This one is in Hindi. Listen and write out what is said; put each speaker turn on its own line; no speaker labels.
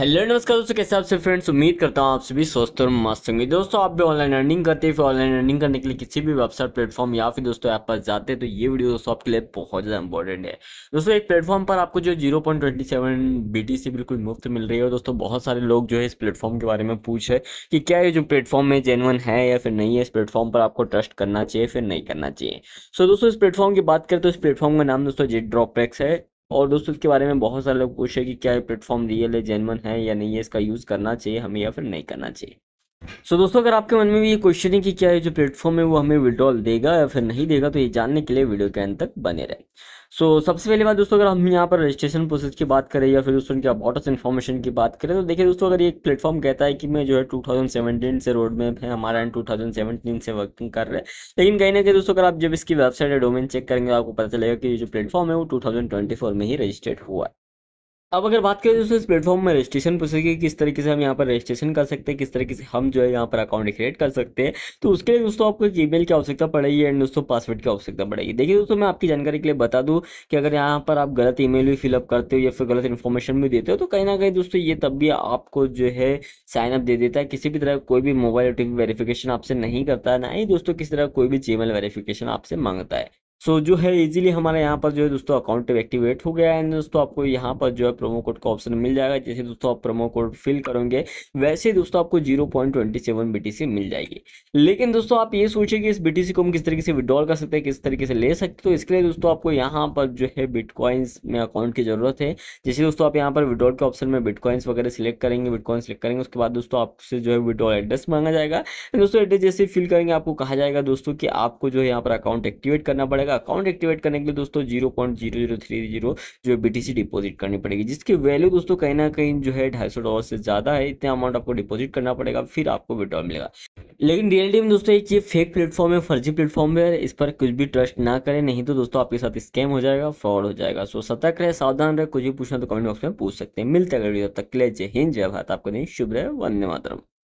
हेलो नमस्कार दोस्तों कैसे आपसे फ्रेंड्स उम्मीद करता हूँ आप सभी स्वस्थ और मस्त होंगे दोस्तों आप भी ऑनलाइन अर्निंग करते हैं फिर ऑनलाइन अर्निंग करने के लिए किसी भी वेबसाइट प्लेटफॉर्म या फिर दोस्तों ऐप पर जाते हैं तो ये वीडियो दोस्तों आपके लिए बहुत ज़्यादा इंपॉर्टेंट है दोस्तों एक प्लेटफॉर्म पर आपको जो जीरो पॉइंट ट्वेंटी सेवन बिल्कुल मुफ्त मिल रही है और दोस्तों बहुत सारे लोग जो है इस प्लेटफॉर्म के बारे में पूछ रहे कि क्या ये जो प्लेटफॉर्म है जेनवन है या फिर नहीं है इस प्लेटफॉर्म पर आपको ट्रस्ट करना चाहिए फिर नहीं करना चाहिए सो दोस्तों इस प्लेटफॉर्म की बात करें तो इस प्लेटफॉर्म का नाम दोस्तों जेट ड्रॉपैक्स है और दोस्तों इसके बारे में बहुत सारे लोग पूछे कि क्या ये प्लेटफॉर्म रियल है जेनवन है या नहीं है इसका यूज़ करना चाहिए हमें या फिर नहीं करना चाहिए सो so, दोस्तों अगर आपके मन में भी ये क्वेश्चन है कि क्या ये जो प्लेटफॉर्म है वो हमें विड्रॉल देगा या फिर नहीं देगा तो ये जानने के लिए वीडियो के अंत तक बने रहे सो so, सबसे पहले बात दोस्तों अगर हम यहाँ पर रजिस्ट्रेशन प्रोसेस की बात करें या फिर दोस्तों की अबाउट इन्फॉर्मेशन की बात करें तो देखिए दोस्तों अगर ये प्लेटफॉर्म कहता है कि मैं जो है टू से रोड में है हमारा एंड टू से वर्किंग कर रहे हैं लेकिन कहीं ना कहीं दोस्तों अगर आप जब इसकी वेबसाइट या डोमेन चेक करेंगे तो आपको पता चलेगा कि ये जो प्लेटफॉर्म है वो टू में ही रजिस्टर्ड हुआ है अब अगर बात करें दोस्तों इस प्लेटफॉर्म में रजिस्ट्रेशन प्रोसेस की किस तरीके से हम यहाँ पर रजिस्ट्रेशन कर सकते हैं किस तरीके से हम जो है यहाँ पर अकाउंट क्रिएट कर सकते हैं तो उसके लिए दोस्तों आपको जी की आवश्यकता पड़ेगी एंड दोस्तों पासवर्ड की आवश्यकता पड़ेगी देखिए दोस्तों मैं आपकी जानकारी के लिए बता दूँ कि अगर यहाँ पर आप गलत ई भी फिलअप करते हो या फिर गलत इन्फॉर्मेशन भी देते हो तो कहीं ना कहीं दोस्तों ये तब भी आपको जो है साइनअप दे देता है किसी भी तरह कोई भी मोबाइल ओ वेरिफिकेशन आपसे नहीं करता है ना ही दोस्तों किसी तरह कोई भी जी मेल वेरिफिकेशन आपसे मांगता है सो so, जो है इजीली हमारे यहाँ पर जो है दोस्तों अकाउंट एक्टिवेट हो गया एंड दोस्तों आपको यहाँ पर जो है प्रोमो कोड का ऑप्शन मिल जाएगा जैसे दोस्तों आप प्रोमो कोड फिल करोगे वैसे दोस्तों आपको zero point twenty seven BTC मिल जाएगी लेकिन दोस्तों आप ये सोचिए कि इस बीटीसी को हम किस तरीके से विड्रॉल कर सकते हैं किस तरीके से ले सकते तो इसके लिए दोस्तों आपको यहाँ पर जो है बिटकॉइंस में अकाउंट की जरूरत है जैसे दोस्तों आप यहाँ पर विड्रॉल के ऑप्शन में बिटकॉइंस वगैरह सिलेक्ट करेंगे बिटकॉइन सिलेक्ट करेंगे उसके बाद दोस्तों आपसे जो है विड्रॉल एड्रेस मांगा जाएगा दोस्तों एड्रेस जैसे फिल करेंगे आपको कहा जाएगा दोस्तों कि आपको जो है यहाँ पर अकाउंट एक्टिवेट करना पड़ेगा जाएगा अकाउंट एक्टिवेट करने के लिए दोस्तों zero point zero zero three zero जो है बीटीसी डिपॉजिट करनी पड़ेगी जिसकी वैल्यू दोस्तों कहीं ना कहीं जो है ढाई सौ डॉलर से ज़्यादा है इतना अमाउंट आपको डिपॉजिट करना पड़ेगा फिर आपको विड्रॉ मिलेगा लेकिन रियलिटी में दोस्तों एक ये फेक प्लेटफॉर्म है फर्जी प्लेटफॉर्म है इस पर कुछ भी ट्रस्ट ना करें नहीं तो दोस्तों आपके साथ स्कैम हो जाएगा फ्रॉड हो जाएगा सो सतर्क रहे सावधान रहे कुछ भी पूछना तो कमेंट बॉक्स में पूछ सकते हैं मिलते हैं अगले तब तक के लिए जय हिंद जय भारत आपको नहीं शुभ रहे वंदे मातरम